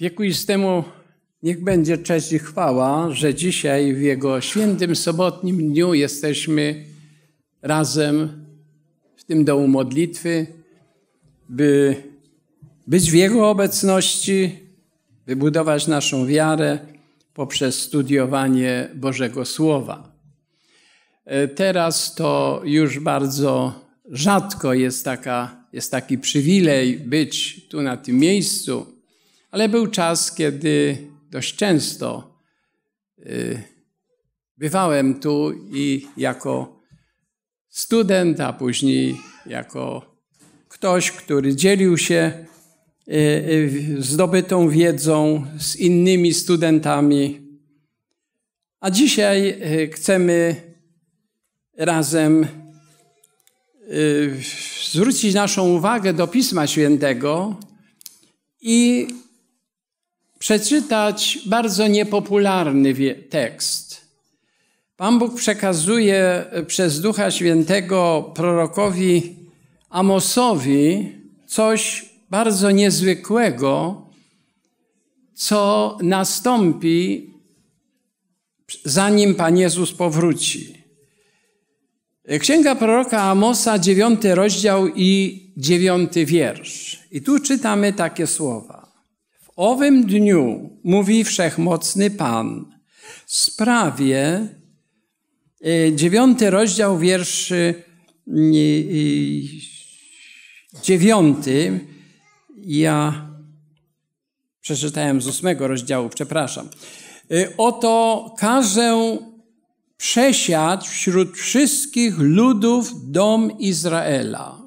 Wiekuistemu niech będzie cześć i chwała, że dzisiaj w Jego świętym sobotnim dniu jesteśmy razem w tym domu modlitwy, by być w Jego obecności, wybudować naszą wiarę poprzez studiowanie Bożego Słowa. E, teraz to już bardzo rzadko jest, taka, jest taki przywilej być tu na tym miejscu ale był czas, kiedy dość często y, bywałem tu i jako student, a później jako ktoś, który dzielił się y, y, zdobytą wiedzą z innymi studentami. A dzisiaj chcemy razem zwrócić naszą uwagę do Pisma Świętego i przeczytać bardzo niepopularny tekst. Pan Bóg przekazuje e, przez Ducha Świętego prorokowi Amosowi coś bardzo niezwykłego, co nastąpi zanim Pan Jezus powróci. Księga proroka Amosa, dziewiąty rozdział i dziewiąty wiersz. I tu czytamy takie słowa owym dniu, mówi wszechmocny Pan, sprawię, y, dziewiąty rozdział, wierszy, y, y, dziewiąty, ja przeczytałem z ósmego rozdziału, przepraszam. Oto każę przesiać wśród wszystkich ludów dom Izraela.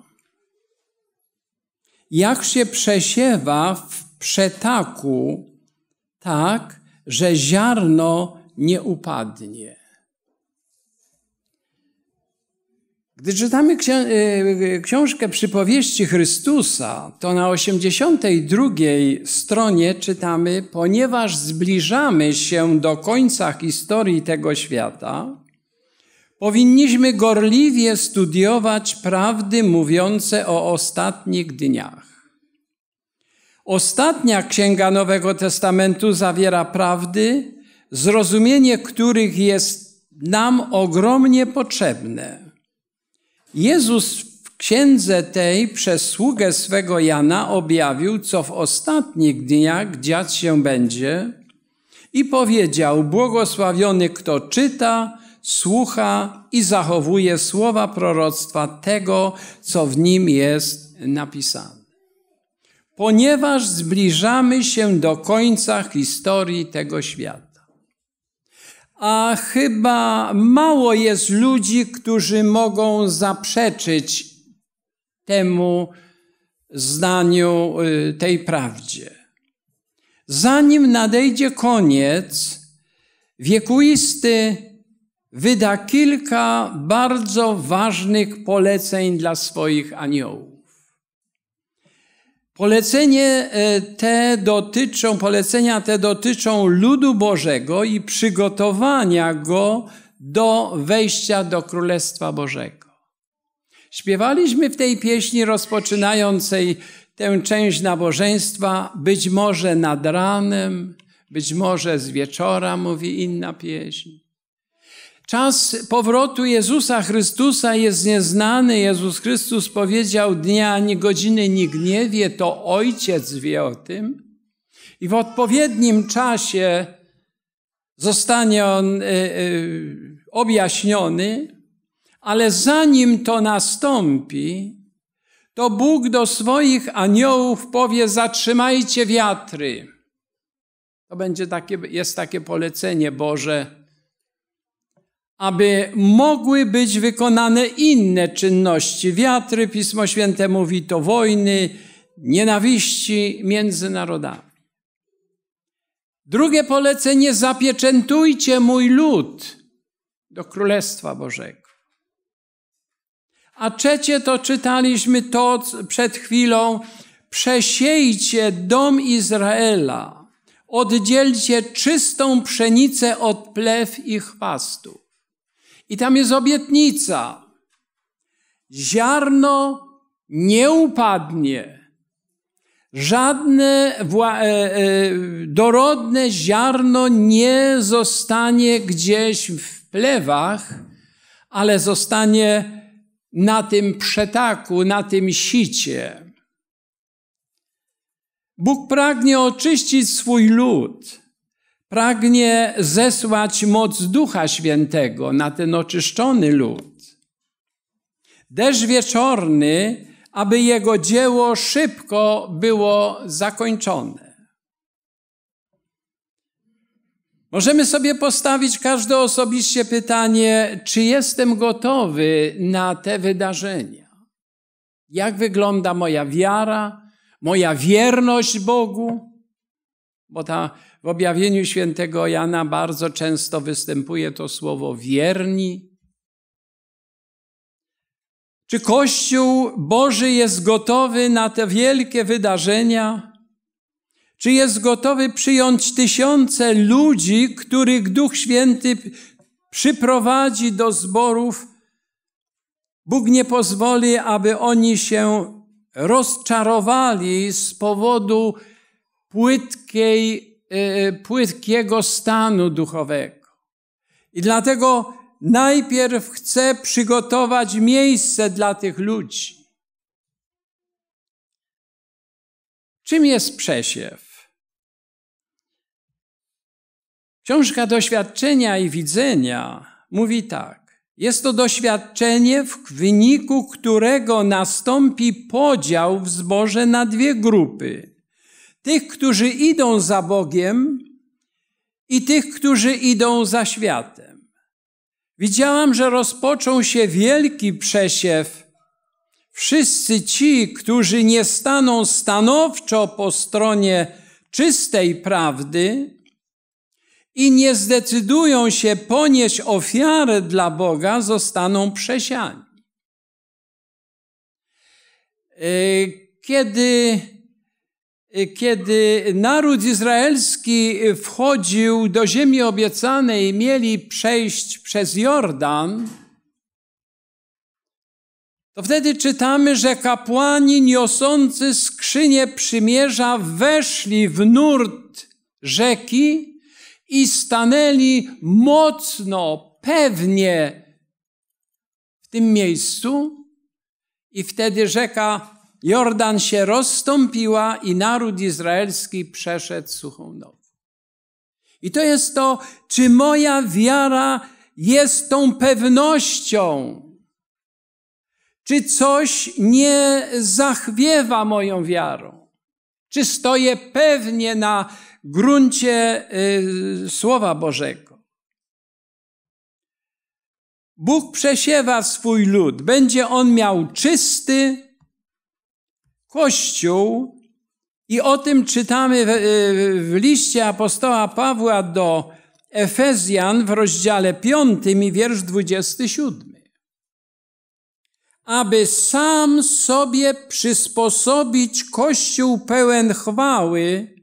Jak się przesiewa w przetaku tak, że ziarno nie upadnie. Gdy czytamy y, y, y, książkę Przypowieści Chrystusa, to na 82 stronie czytamy, ponieważ zbliżamy się do końca historii tego świata, powinniśmy gorliwie studiować prawdy mówiące o ostatnich dniach. Ostatnia księga Nowego Testamentu zawiera prawdy, zrozumienie których jest nam ogromnie potrzebne. Jezus w księdze tej przez sługę swego Jana objawił, co w ostatnich dniach dziać się będzie i powiedział: Błogosławiony, kto czyta, słucha i zachowuje słowa proroctwa tego, co w nim jest napisane ponieważ zbliżamy się do końca historii tego świata. A chyba mało jest ludzi, którzy mogą zaprzeczyć temu zdaniu, y, tej prawdzie. Zanim nadejdzie koniec, wiekuisty wyda kilka bardzo ważnych poleceń dla swoich aniołów. Polecenie e, te dotyczą, polecenia te dotyczą ludu Bożego i przygotowania go do wejścia do Królestwa Bożego. Śpiewaliśmy w tej pieśni rozpoczynającej tę część nabożeństwa, być może nad ranem, być może z wieczora, mówi inna pieśń. Czas powrotu Jezusa Chrystusa jest nieznany. Jezus Chrystus powiedział dnia ani godziny nikt nie wie, to Ojciec wie o tym. I w odpowiednim czasie zostanie on y, y, objaśniony, ale zanim to nastąpi, to Bóg do swoich aniołów powie: Zatrzymajcie wiatry. To będzie takie, jest takie polecenie Boże aby mogły być wykonane inne czynności. Wiatry, Pismo Święte mówi to wojny, nienawiści między narodami. Drugie polecenie: zapieczętujcie mój lud do Królestwa Bożego. A trzecie to czytaliśmy to przed chwilą: przesiejcie dom Izraela, oddzielcie czystą pszenicę od plew ich pastów. I tam jest obietnica. Ziarno nie upadnie. Żadne e, e, dorodne ziarno nie zostanie gdzieś w plewach, ale zostanie na tym przetaku, na tym sicie. Bóg pragnie oczyścić swój lud pragnie zesłać moc Ducha Świętego na ten oczyszczony lud. Deszcz wieczorny, aby jego dzieło szybko było zakończone. Możemy sobie postawić każde osobiście pytanie, czy jestem gotowy na te wydarzenia? Jak wygląda moja wiara, moja wierność Bogu? Bo ta w objawieniu świętego Jana bardzo często występuje to słowo wierni. Czy Kościół Boży jest gotowy na te wielkie wydarzenia? Czy jest gotowy przyjąć tysiące ludzi, których Duch Święty przyprowadzi do zborów? Bóg nie pozwoli, aby oni się rozczarowali z powodu płytkiej Y, y, płytkiego stanu duchowego. I dlatego najpierw chcę przygotować miejsce dla tych ludzi. Czym jest przesiew? Książka doświadczenia i widzenia mówi tak. Jest to doświadczenie, w wyniku którego nastąpi podział w zborze na dwie grupy tych, którzy idą za Bogiem i tych, którzy idą za światem. Widziałam, że rozpoczął się wielki przesiew. Wszyscy ci, którzy nie staną stanowczo po stronie czystej prawdy i nie zdecydują się ponieść ofiarę dla Boga, zostaną przesiani. Yy, kiedy Y, kiedy naród izraelski wchodził do ziemi obiecanej, mieli przejść przez Jordan, to wtedy czytamy, że kapłani niosący skrzynię przymierza weszli w nurt rzeki i stanęli mocno, pewnie w tym miejscu, i wtedy rzeka Jordan się rozstąpiła i naród izraelski przeszedł suchą nogą. I to jest to, czy moja wiara jest tą pewnością, czy coś nie zachwiewa moją wiarą, czy stoję pewnie na gruncie y, Słowa Bożego. Bóg przesiewa swój lud, będzie on miał czysty, Kościół, i o tym czytamy w, e, w liście apostoła Pawła do Efezjan w rozdziale 5 i wiersz 27. Aby sam sobie przysposobić Kościół pełen chwały,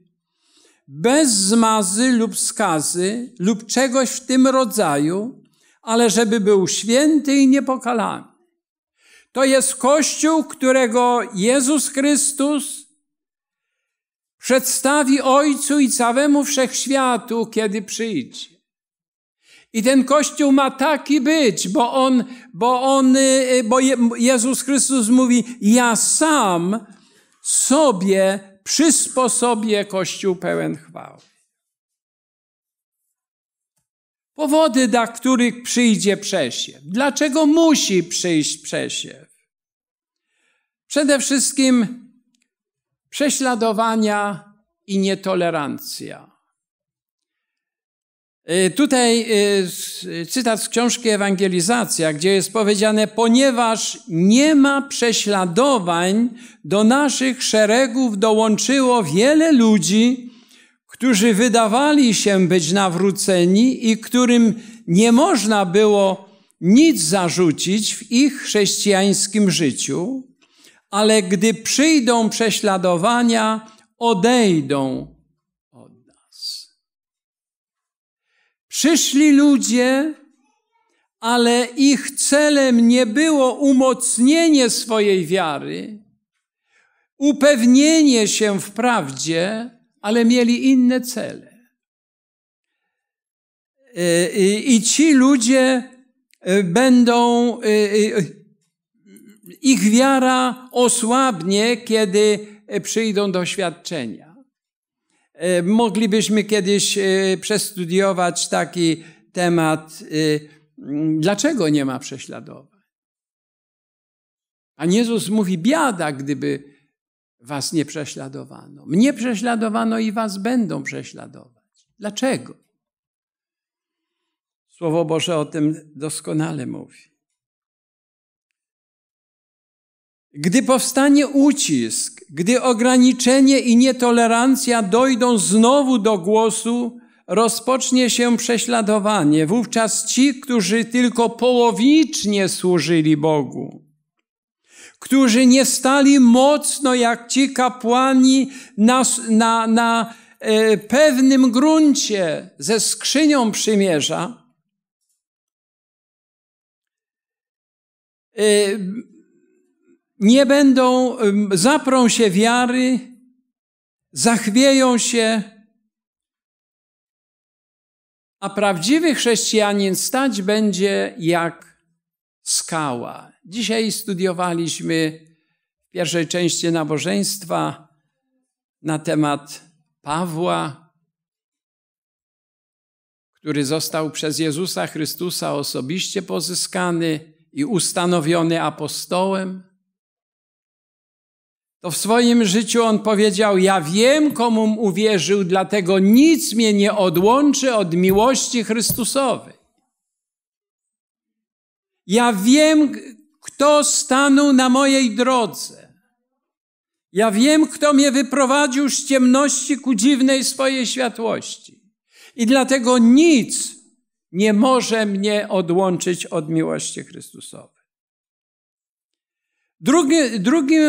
bez zmazy lub skazy lub czegoś w tym rodzaju, ale żeby był święty i niepokalany. To jest Kościół, którego Jezus Chrystus przedstawi Ojcu i całemu wszechświatu, kiedy przyjdzie. I ten Kościół ma taki być, bo on, bo on, bo Jezus Chrystus mówi, ja sam sobie przysposobię Kościół pełen chwały. Powody, dla których przyjdzie przesiew. Dlaczego musi przyjść przesiew? Przede wszystkim prześladowania i nietolerancja. Y, tutaj y, cytat z książki Ewangelizacja, gdzie jest powiedziane, ponieważ nie ma prześladowań, do naszych szeregów dołączyło wiele ludzi, którzy wydawali się być nawróceni i którym nie można było nic zarzucić w ich chrześcijańskim życiu, ale gdy przyjdą prześladowania, odejdą od nas. Przyszli ludzie, ale ich celem nie było umocnienie swojej wiary, upewnienie się w prawdzie, ale mieli inne cele. E, I ci ludzie e, będą, e, ich wiara osłabnie, kiedy przyjdą doświadczenia. Moglibyśmy kiedyś przestudiować taki temat, dlaczego nie ma prześladowań. A Jezus mówi, biada, gdyby was nie prześladowano. Mnie prześladowano i was będą prześladować. Dlaczego? Słowo Boże o tym doskonale mówi. Gdy powstanie ucisk, gdy ograniczenie i nietolerancja dojdą znowu do głosu, rozpocznie się prześladowanie. Wówczas ci, którzy tylko połowicznie służyli Bogu, którzy nie stali mocno jak ci kapłani na, na, na e, pewnym gruncie ze skrzynią przymierza, e, nie będą, zaprą się wiary, zachwieją się, a prawdziwy chrześcijanin stać będzie jak skała, Dzisiaj studiowaliśmy w pierwszej części nabożeństwa na temat Pawła, który został przez Jezusa Chrystusa osobiście pozyskany i ustanowiony apostołem. To w swoim życiu on powiedział: Ja wiem, komum uwierzył, dlatego nic mnie nie odłączy od miłości Chrystusowej. Ja wiem, kto stanął na mojej drodze. Ja wiem, kto mnie wyprowadził z ciemności ku dziwnej swojej światłości. I dlatego nic nie może mnie odłączyć od miłości Chrystusowej. Drugi, drugim,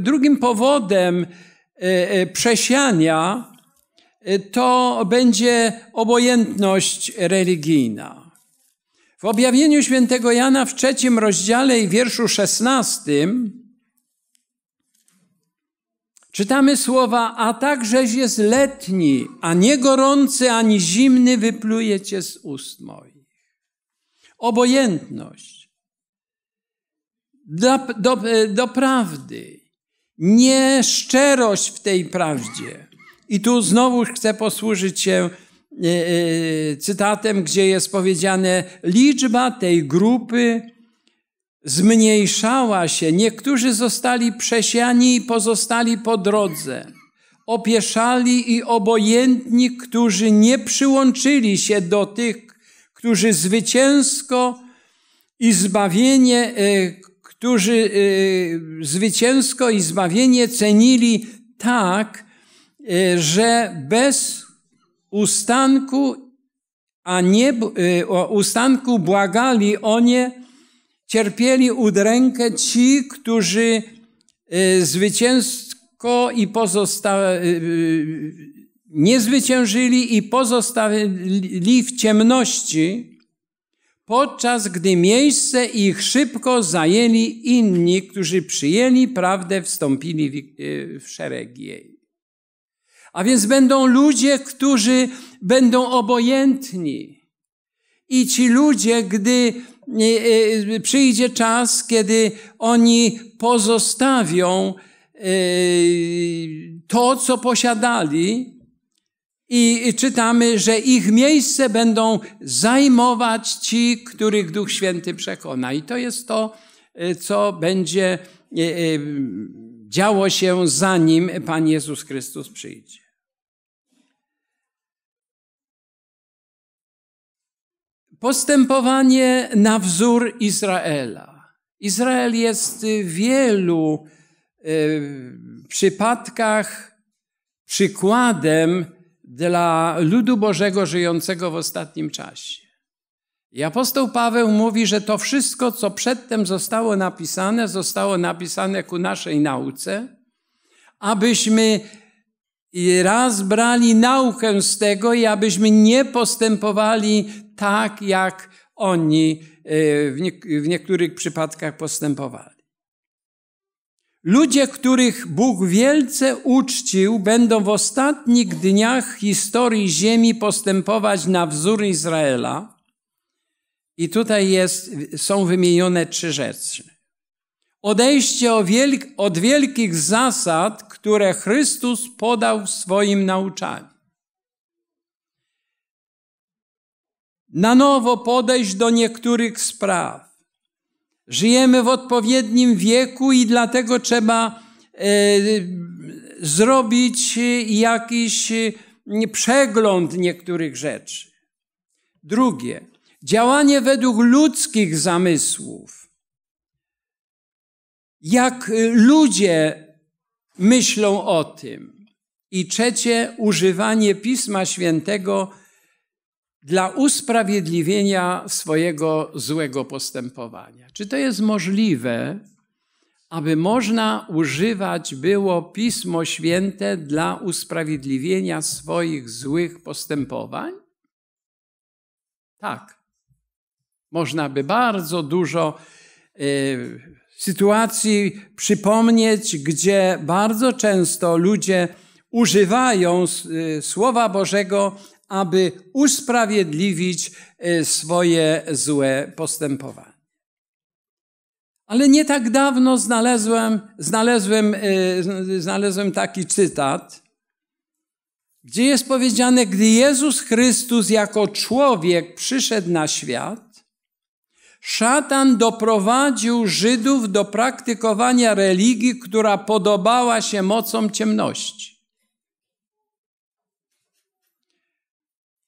drugim powodem e, e, przesiania e, to będzie obojętność religijna. W objawieniu świętego Jana w trzecim rozdziale i wierszu szesnastym czytamy słowa, a takżeż jest letni, a nie gorący, ani zimny wypluje cię z ust moich. Obojętność do, do, do prawdy, nieszczerość w tej prawdzie. I tu znowu chcę posłużyć się Y, y, cytatem, gdzie jest powiedziane: Liczba tej grupy zmniejszała się. Niektórzy zostali przesiani i pozostali po drodze. Opieszali i obojętni, którzy nie przyłączyli się do tych, którzy zwycięsko i zbawienie, y, którzy zwycięsko i zbawienie cenili tak, że bez ustanku, a nie, y, o ustanku błagali o nie, cierpieli udrękę ci, którzy y, zwycięsko i pozosta y, nie zwyciężyli i pozostawili w ciemności, podczas gdy miejsce ich szybko zajęli inni, którzy przyjęli prawdę, wstąpili w szeregi jej. A więc będą ludzie, którzy będą obojętni. I ci ludzie, gdy e, e, przyjdzie czas, kiedy oni pozostawią e, to, co posiadali, i czytamy, że ich miejsce będą zajmować ci, których Duch Święty przekona. I to jest to, co będzie działo się zanim Pan Jezus Chrystus przyjdzie. Postępowanie na wzór Izraela. Izrael jest w wielu e, przypadkach przykładem dla ludu Bożego żyjącego w ostatnim czasie. I apostoł Paweł mówi, że to wszystko, co przedtem zostało napisane, zostało napisane ku naszej nauce, abyśmy i raz brali naukę z tego i abyśmy nie postępowali tak, jak oni e, w, nie, w niektórych przypadkach postępowali. Ludzie, których Bóg wielce uczcił, będą w ostatnich dniach historii Ziemi postępować na wzór Izraela. I tutaj jest, są wymienione trzy rzeczy. Odejście od wielkich zasad, które Chrystus podał w swoim nauczaniu. Na nowo podejść do niektórych spraw. Żyjemy w odpowiednim wieku i dlatego trzeba e, zrobić jakiś e, przegląd niektórych rzeczy. Drugie, działanie według ludzkich zamysłów jak y, ludzie myślą o tym. I trzecie, używanie Pisma Świętego dla usprawiedliwienia swojego złego postępowania. Czy to jest możliwe, aby można używać było Pismo Święte dla usprawiedliwienia swoich złych postępowań? Tak. Można by bardzo dużo. Yy, sytuacji przypomnieć, gdzie bardzo często ludzie używają e, Słowa Bożego, aby usprawiedliwić e, swoje złe postępowanie. Ale nie tak dawno znalazłem, znalazłem, e, znalazłem taki cytat, gdzie jest powiedziane, gdy Jezus Chrystus jako człowiek przyszedł na świat, Szatan doprowadził Żydów do praktykowania religii, która podobała się mocom ciemności.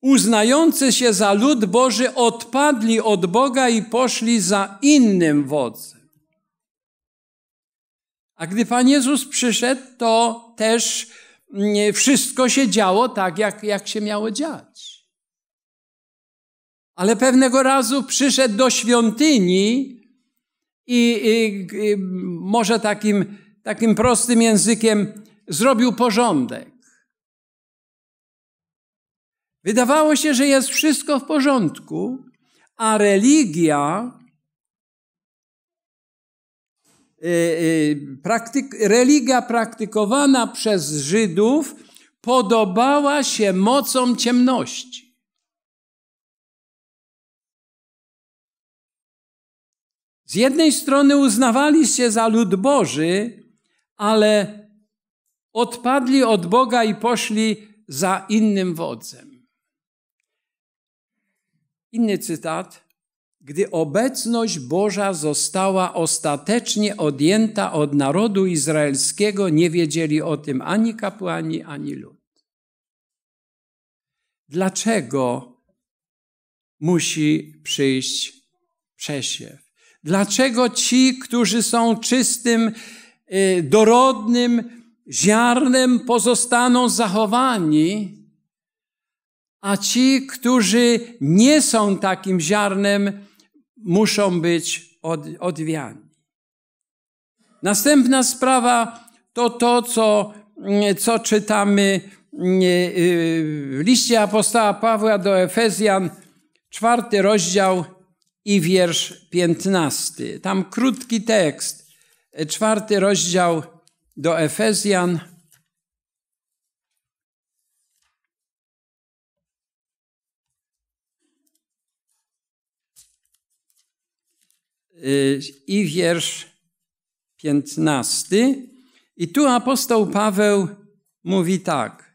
Uznający się za lud Boży odpadli od Boga i poszli za innym wodzem. A gdy Pan Jezus przyszedł, to też mm, wszystko się działo tak, jak, jak się miało dziać. Ale pewnego razu przyszedł do świątyni i, i, i może takim, takim prostym językiem zrobił porządek. Wydawało się, że jest wszystko w porządku, a religia, y, y, praktyk, religia praktykowana przez Żydów podobała się mocą ciemności. Z jednej strony uznawali się za lud Boży, ale odpadli od Boga i poszli za innym wodzem. Inny cytat. Gdy obecność Boża została ostatecznie odjęta od narodu izraelskiego, nie wiedzieli o tym ani kapłani, ani lud. Dlaczego musi przyjść przesiew? Dlaczego ci, którzy są czystym, y, dorodnym ziarnem, pozostaną zachowani, a ci, którzy nie są takim ziarnem, muszą być odwiani. Następna sprawa to to, co, y, co czytamy y, w liście apostoła Pawła do Efezjan, czwarty rozdział, i wiersz piętnasty. Tam krótki tekst, czwarty rozdział do Efezjan. Y, I wiersz piętnasty. I tu apostoł Paweł mówi tak.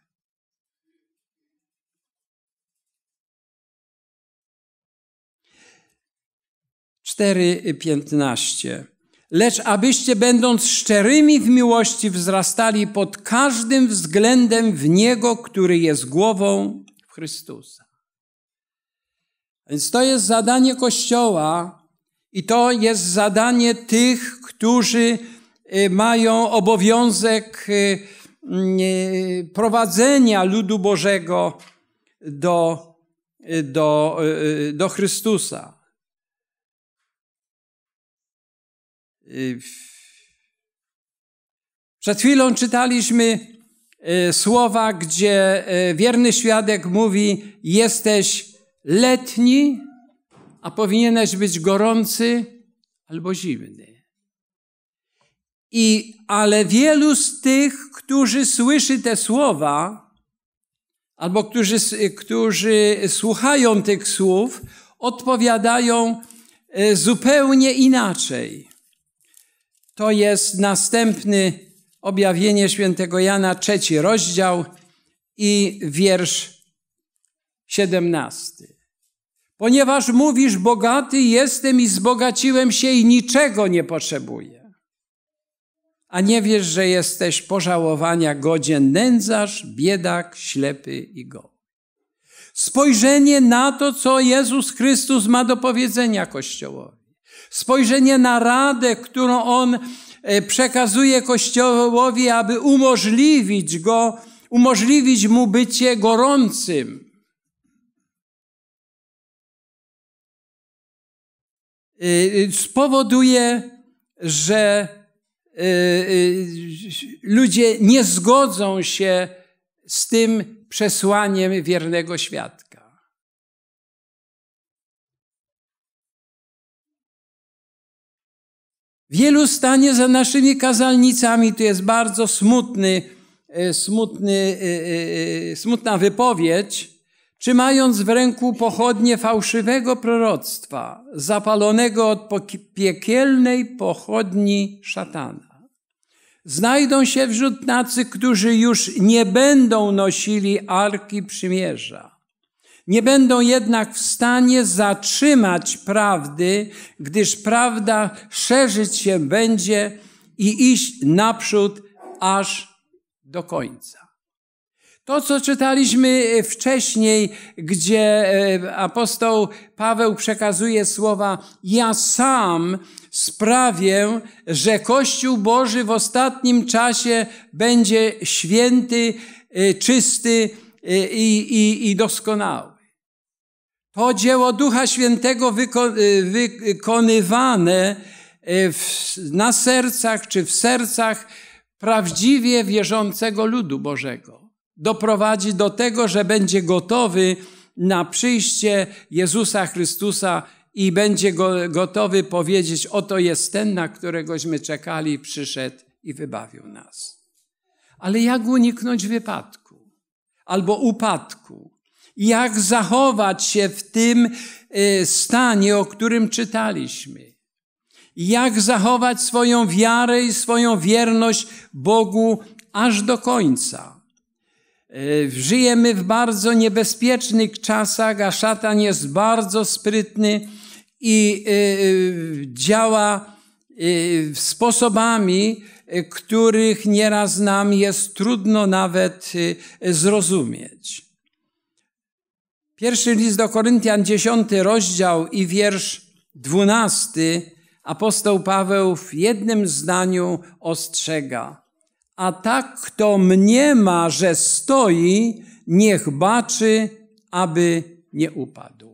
4:15. Lecz abyście będąc szczerymi w miłości wzrastali pod każdym względem w Niego, który jest głową w Chrystusa. Więc to jest zadanie Kościoła i to jest zadanie tych, którzy y, mają obowiązek y, y, prowadzenia ludu Bożego do, do, do Chrystusa. Y, Przed chwilą czytaliśmy y, słowa, gdzie y, wierny świadek mówi: Jesteś letni, a powinieneś być gorący albo zimny. I, ale wielu z tych, którzy słyszy te słowa, albo którzy, którzy słuchają tych słów, odpowiadają zupełnie inaczej to jest następny objawienie świętego Jana, trzeci rozdział i wiersz siedemnasty. Ponieważ mówisz, bogaty jestem i zbogaciłem się i niczego nie potrzebuję. A nie wiesz, że jesteś pożałowania godzien nędzarz, biedak, ślepy i go. Spojrzenie na to, co Jezus Chrystus ma do powiedzenia Kościołowi spojrzenie na radę, którą on e, przekazuje Kościołowi, aby umożliwić go, umożliwić mu bycie gorącym. E, e, spowoduje, że ludzie nie zgodzą się z tym przesłaniem wiernego świadka. Wielu stanie za naszymi kazalnicami, to jest bardzo smutny, e, smutny, e, e, smutna wypowiedź, trzymając w ręku pochodnie fałszywego proroctwa, zapalonego od piekielnej pochodni szatana. Znajdą się wśród tacy, którzy już nie będą nosili arki przymierza nie będą jednak w stanie zatrzymać prawdy, gdyż prawda szerzyć się będzie i iść naprzód aż do końca. To, co czytaliśmy e, wcześniej, gdzie e, apostoł Paweł przekazuje słowa: Ja sam sprawię, że Kościół Boży w ostatnim czasie będzie święty, e, czysty i, i, i doskonały. To dzieło Ducha Świętego y, wykonywane y, w, na sercach czy w sercach prawdziwie wierzącego ludu Bożego doprowadzi do tego, że będzie gotowy na przyjście Jezusa Chrystusa i będzie go, gotowy powiedzieć: Oto jest ten, na któregośmy czekali, przyszedł i wybawił nas. Ale jak uniknąć wypadku albo upadku? jak zachować się w tym y, stanie, o którym czytaliśmy. Jak zachować swoją wiarę i swoją wierność Bogu aż do końca. Y, żyjemy w bardzo niebezpiecznych czasach, a szatan jest bardzo sprytny i y, działa sposobami, których nieraz nam jest trudno nawet zrozumieć. Pierwszy list do Koryntian, dziesiąty rozdział i wiersz dwunasty, apostoł Paweł w jednym zdaniu ostrzega. A tak, kto mniema, że stoi, niech baczy, aby nie upadł.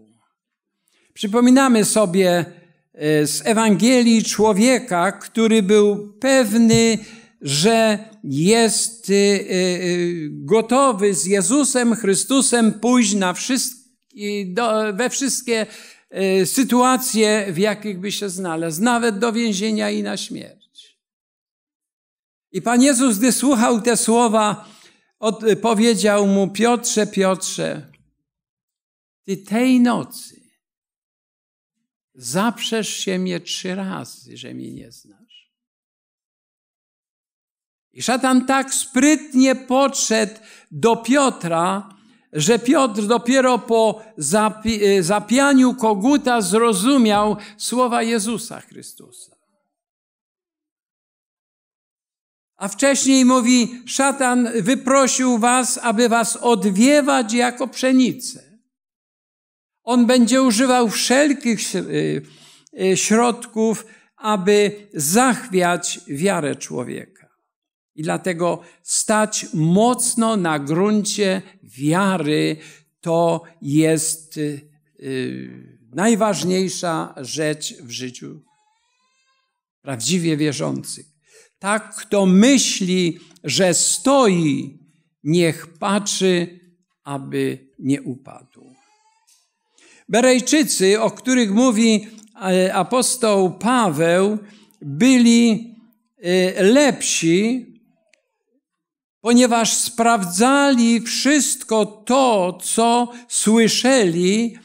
Przypominamy sobie e, z Ewangelii człowieka, który był pewny, że jest e, e, gotowy z Jezusem Chrystusem pójść na wszystko do, we wszystkie e, sytuacje, w jakich by się znalazł, nawet do więzienia i na śmierć. I Pan Jezus, gdy słuchał te słowa, od, powiedział mu: Piotrze, Piotrze, ty tej nocy zaprzesz się mnie trzy razy, że mi nie znasz. I szatan tak sprytnie podszedł do Piotra, że Piotr dopiero po zapi y, zapianiu koguta zrozumiał słowa Jezusa Chrystusa. A wcześniej mówi: Szatan wyprosił was, aby was odwiewać jako pszenicę. On będzie używał wszelkich y, y, środków, aby zachwiać wiarę człowieka. I dlatego stać mocno na gruncie wiary to jest yy, najważniejsza rzecz w życiu prawdziwie wierzących. Tak, kto myśli, że stoi, niech patrzy, aby nie upadł. Berejczycy, o których mówi e, apostoł Paweł, byli y, lepsi ponieważ sprawdzali wszystko to, co słyszeli,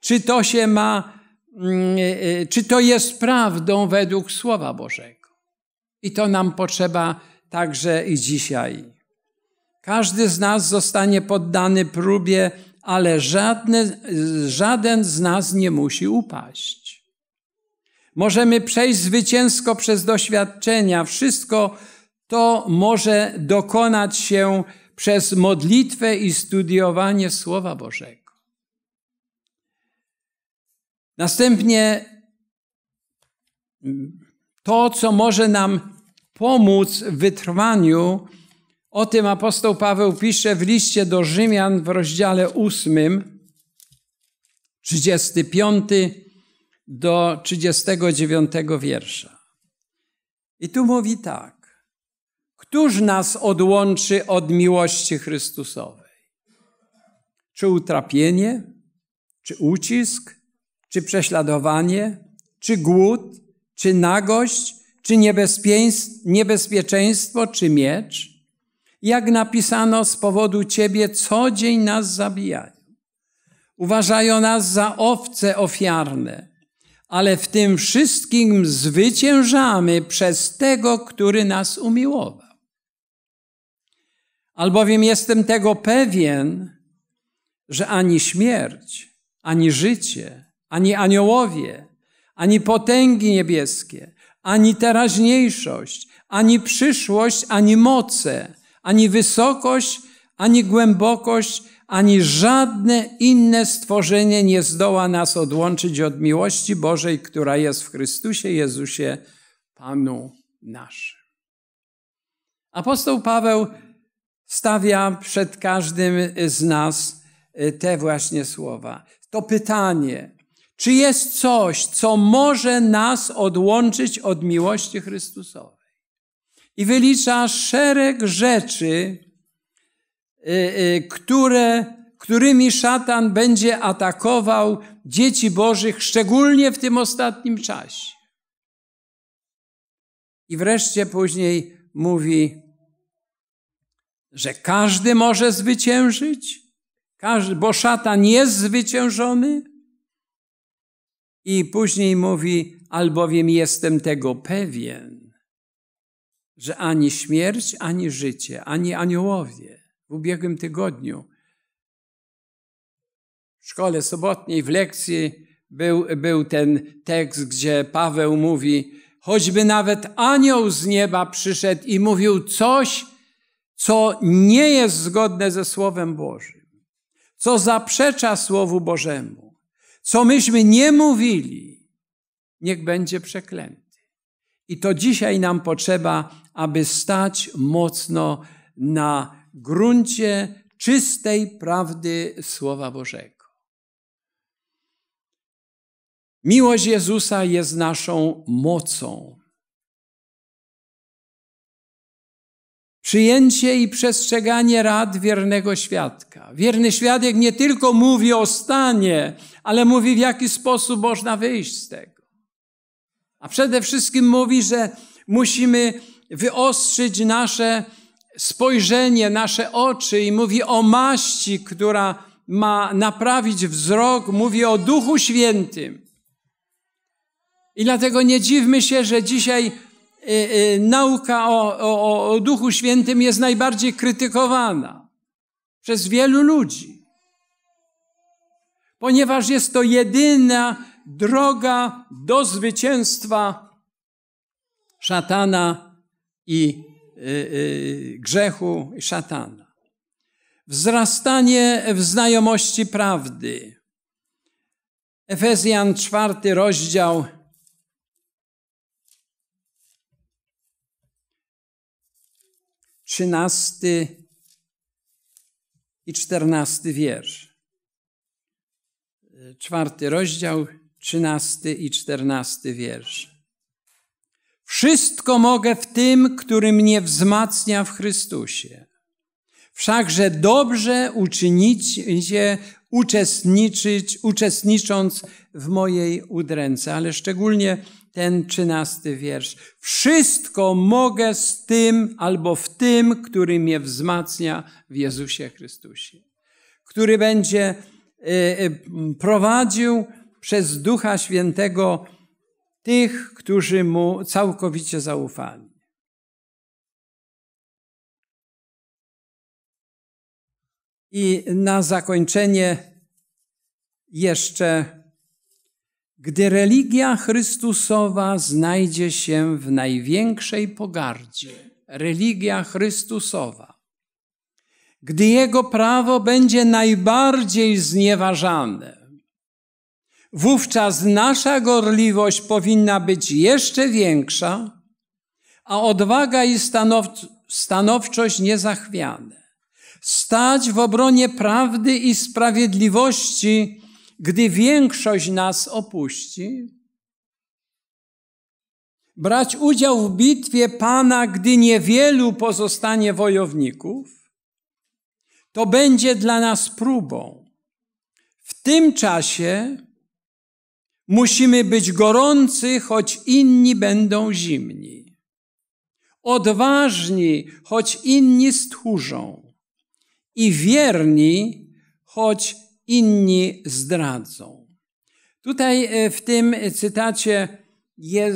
czy to się ma, mm, e, e, czy to jest prawdą według Słowa Bożego. I to nam potrzeba także i dzisiaj. Każdy z nas zostanie poddany próbie, ale żadne, żaden z nas nie musi upaść. Możemy przejść zwycięsko przez doświadczenia, wszystko, to może dokonać się przez modlitwę i studiowanie Słowa Bożego. Następnie to, co może nam pomóc w wytrwaniu, o tym apostoł Paweł pisze w liście do Rzymian w rozdziale 8, 35 do 39 wiersza. I tu mówi tak. Któż nas odłączy od miłości Chrystusowej? Czy utrapienie, czy ucisk, czy prześladowanie, czy głód, czy nagość, czy niebezpieczeństwo, czy miecz? Jak napisano, z powodu Ciebie co dzień nas zabijają. Uważają nas za owce ofiarne, ale w tym wszystkim zwyciężamy przez tego, który nas umiłował. Albowiem jestem tego pewien, że ani śmierć, ani życie, ani aniołowie, ani potęgi niebieskie, ani teraźniejszość, ani przyszłość, ani moce, ani wysokość, ani głębokość, ani żadne inne stworzenie nie zdoła nas odłączyć od miłości Bożej, która jest w Chrystusie Jezusie, Panu naszym. Apostoł Paweł stawia przed każdym z nas y, te właśnie słowa. To pytanie, czy jest coś, co może nas odłączyć od miłości Chrystusowej? I wylicza szereg rzeczy, y, y, które, którymi szatan będzie atakował dzieci Bożych, szczególnie w tym ostatnim czasie. I wreszcie później mówi, że każdy może zwyciężyć, bo szatan jest zwyciężony. I później mówi, albowiem jestem tego pewien, że ani śmierć, ani życie, ani aniołowie w ubiegłym tygodniu w szkole sobotniej w lekcji był, był ten tekst, gdzie Paweł mówi, choćby nawet anioł z nieba przyszedł i mówił coś, co nie jest zgodne ze Słowem Bożym, co zaprzecza Słowu Bożemu, co myśmy nie mówili, niech będzie przeklęty. I to dzisiaj nam potrzeba, aby stać mocno na gruncie czystej prawdy Słowa Bożego. Miłość Jezusa jest naszą mocą. Przyjęcie i przestrzeganie rad wiernego świadka. Wierny świadek nie tylko mówi o stanie, ale mówi, w jaki sposób można wyjść z tego. A przede wszystkim mówi, że musimy wyostrzyć nasze spojrzenie, nasze oczy i mówi o maści, która ma naprawić wzrok, mówi o Duchu Świętym. I dlatego nie dziwmy się, że dzisiaj Y, y, nauka o, o, o Duchu Świętym jest najbardziej krytykowana przez wielu ludzi, ponieważ jest to jedyna droga do zwycięstwa szatana i y, y, grzechu szatana. Wzrastanie w znajomości prawdy. Efezjan czwarty rozdział 13 i 14 wiersz. Czwarty rozdział, 13 i 14 wiersz. Wszystko mogę w tym, który mnie wzmacnia w Chrystusie. Wszakże dobrze uczynić się uczestniczyć, uczestnicząc w mojej udręce, ale szczególnie ten trzynasty wiersz. Wszystko mogę z tym albo w tym, który mnie wzmacnia w Jezusie Chrystusie, który będzie y, y, prowadził przez Ducha Świętego tych, którzy mu całkowicie zaufali. I na zakończenie jeszcze gdy religia Chrystusowa znajdzie się w największej pogardzie, religia Chrystusowa, gdy Jego prawo będzie najbardziej znieważane, wówczas nasza gorliwość powinna być jeszcze większa, a odwaga i stanow stanowczość niezachwiane. Stać w obronie prawdy i sprawiedliwości, gdy większość nas opuści, brać udział w bitwie Pana, gdy niewielu pozostanie wojowników, to będzie dla nas próbą. W tym czasie musimy być gorący, choć inni będą zimni, odważni, choć inni stchórzą i wierni, choć inni zdradzą. Tutaj e, w tym cytacie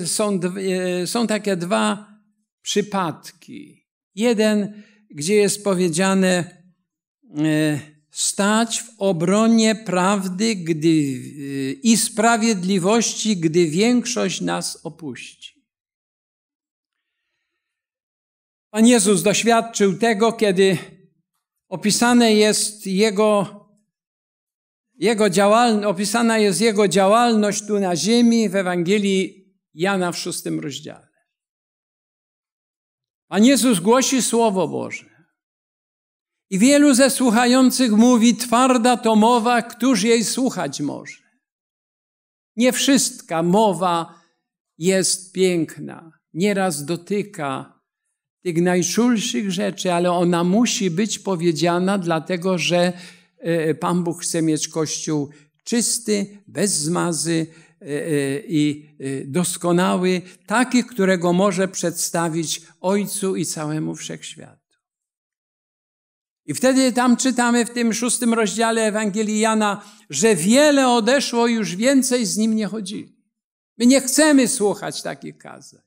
są, e, są takie dwa przypadki. Jeden, gdzie jest powiedziane, e, stać w obronie prawdy gdy, i sprawiedliwości, gdy większość nas opuści. Pan Jezus doświadczył tego, kiedy opisane jest Jego jego działal... opisana jest jego działalność tu na ziemi w Ewangelii Jana w szóstym rozdziale. Pan Jezus głosi Słowo Boże. I wielu ze słuchających mówi, twarda to mowa, któż jej słuchać może. Nie wszystka mowa jest piękna, nieraz dotyka tych najczulszych rzeczy, ale ona musi być powiedziana, dlatego że E, e, Pan Bóg chce mieć Kościół czysty, bez zmazy e, i doskonały, taki, którego może przedstawić Ojcu i całemu wszechświatu. I wtedy tam czytamy w tym szóstym rozdziale Ewangelii Jana, że wiele odeszło, już więcej z nim nie chodzi. My nie chcemy słuchać takich kazań.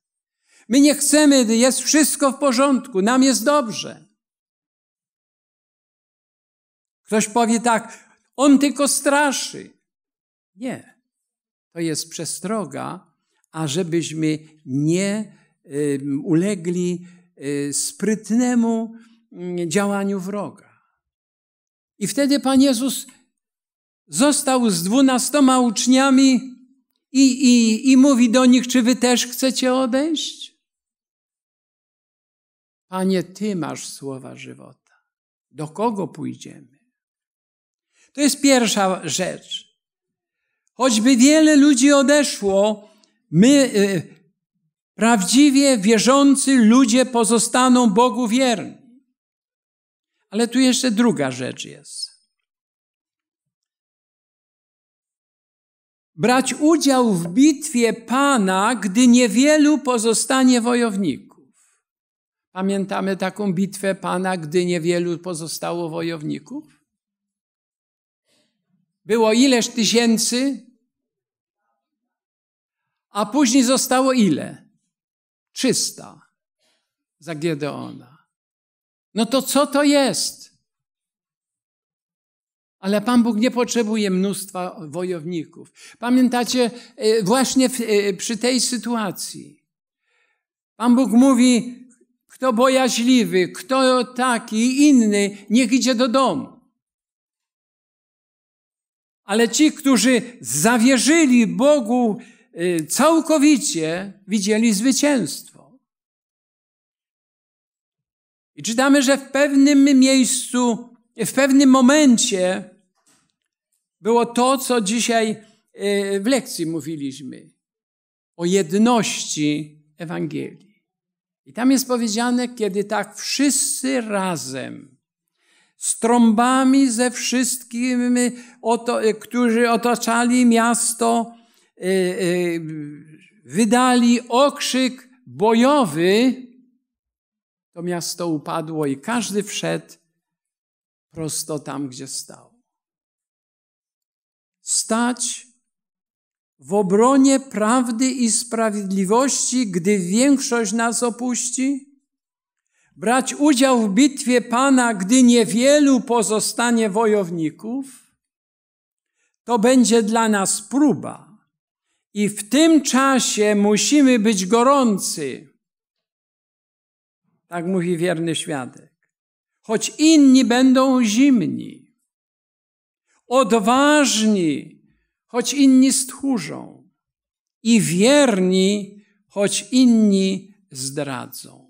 My nie chcemy, jest wszystko w porządku, nam jest dobrze. Ktoś powie tak, on tylko straszy. Nie. To jest przestroga, ażebyśmy nie y, ulegli y, sprytnemu y, działaniu wroga. I wtedy Pan Jezus został z dwunastoma uczniami i, i, i mówi do nich, czy wy też chcecie odejść? Panie, Ty masz słowa żywota. Do kogo pójdziemy? To jest pierwsza rzecz. Choćby wiele ludzi odeszło, my, y, prawdziwie wierzący ludzie pozostaną Bogu wierni. Ale tu jeszcze druga rzecz jest. Brać udział w bitwie Pana, gdy niewielu pozostanie wojowników. Pamiętamy taką bitwę Pana, gdy niewielu pozostało wojowników? Było ileż tysięcy, a później zostało ile? Trzysta za Gedeona. No to co to jest? Ale Pan Bóg nie potrzebuje mnóstwa wojowników. Pamiętacie, e, właśnie e, przy tej sytuacji, Pan Bóg mówi, kto bojaźliwy, kto taki, inny, niech idzie do domu ale ci, którzy zawierzyli Bogu y, całkowicie, widzieli zwycięstwo. I czytamy, że w pewnym miejscu, w pewnym momencie było to, co dzisiaj y, w lekcji mówiliśmy o jedności Ewangelii. I tam jest powiedziane, kiedy tak wszyscy razem z trąbami ze wszystkimi, y, oto, y, którzy otaczali miasto, y, wydali okrzyk bojowy, to miasto upadło i każdy wszedł prosto tam, gdzie stał. Stać w obronie prawdy i sprawiedliwości, gdy większość nas opuści? brać udział w bitwie Pana, gdy niewielu pozostanie wojowników, to będzie dla nas próba. I w tym czasie musimy być gorący. Tak mówi wierny świadek. Choć inni będą zimni, odważni, choć inni stchórzą, i wierni, choć inni zdradzą.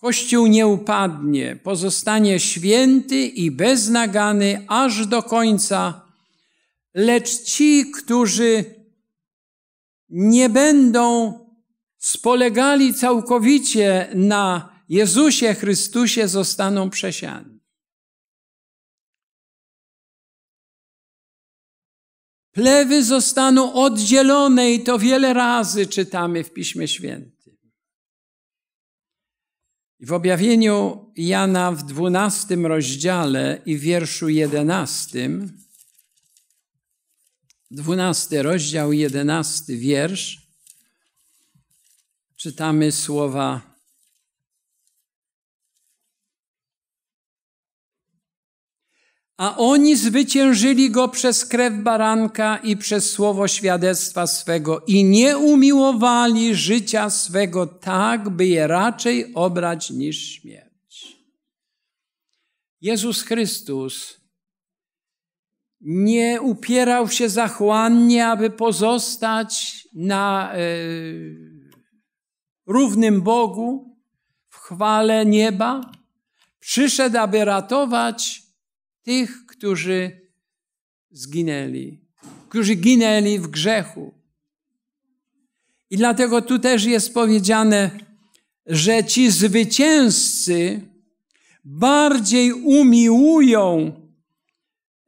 Kościół nie upadnie, pozostanie święty i beznagany aż do końca, lecz ci, którzy nie będą spolegali całkowicie na Jezusie Chrystusie, zostaną przesiani. Plewy zostaną oddzielone i to wiele razy czytamy w Piśmie Świętym. W objawieniu Jana w dwunastym rozdziale i wierszu jedenastym, dwunasty rozdział, jedenasty wiersz, czytamy słowa a oni zwyciężyli go przez krew baranka i przez słowo świadectwa swego i nie umiłowali życia swego tak, by je raczej obrać niż śmierć. Jezus Chrystus nie upierał się zachłannie, aby pozostać na e, równym Bogu w chwale nieba. Przyszedł, aby ratować tych, którzy zginęli, którzy ginęli w grzechu. I dlatego tu też jest powiedziane, że ci zwycięzcy bardziej umiłują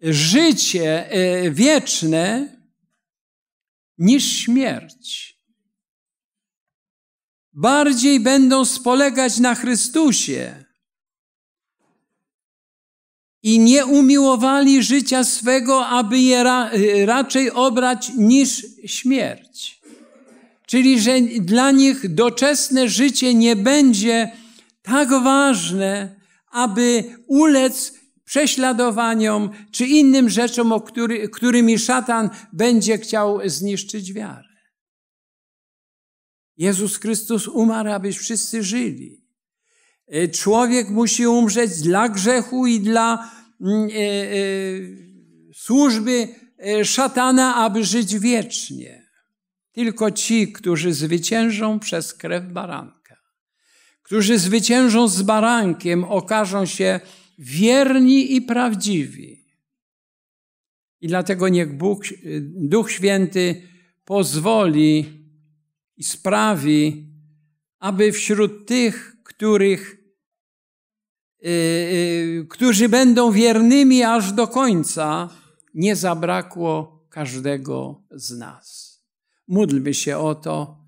życie e, wieczne niż śmierć. Bardziej będą spolegać na Chrystusie i nie umiłowali życia swego, aby je ra, y, raczej obrać niż śmierć. Czyli, że dla nich doczesne życie nie będzie tak ważne, aby ulec prześladowaniom czy innym rzeczom, który, którymi szatan będzie chciał zniszczyć wiarę. Jezus Chrystus umarł, aby wszyscy żyli. Y, człowiek musi umrzeć dla grzechu i dla E, e, służby e, szatana, aby żyć wiecznie. Tylko ci, którzy zwyciężą przez krew baranka, którzy zwyciężą z barankiem, okażą się wierni i prawdziwi. I dlatego niech Bóg, Duch Święty pozwoli i sprawi, aby wśród tych, których Y, y, którzy będą wiernymi aż do końca, nie zabrakło każdego z nas. Módlmy się o to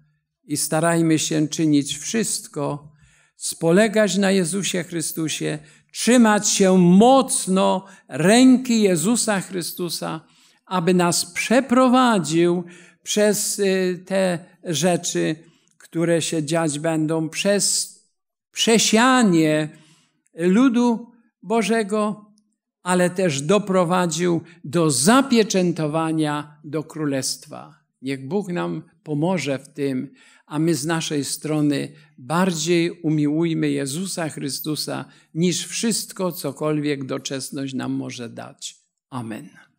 i starajmy się czynić wszystko, spolegać na Jezusie Chrystusie, trzymać się mocno ręki Jezusa Chrystusa, aby nas przeprowadził przez y, te rzeczy, które się dziać będą, przez przesianie, ludu Bożego, ale też doprowadził do zapieczętowania do królestwa. Niech Bóg nam pomoże w tym, a my z naszej strony bardziej umiłujmy Jezusa Chrystusa niż wszystko, cokolwiek doczesność nam może dać. Amen.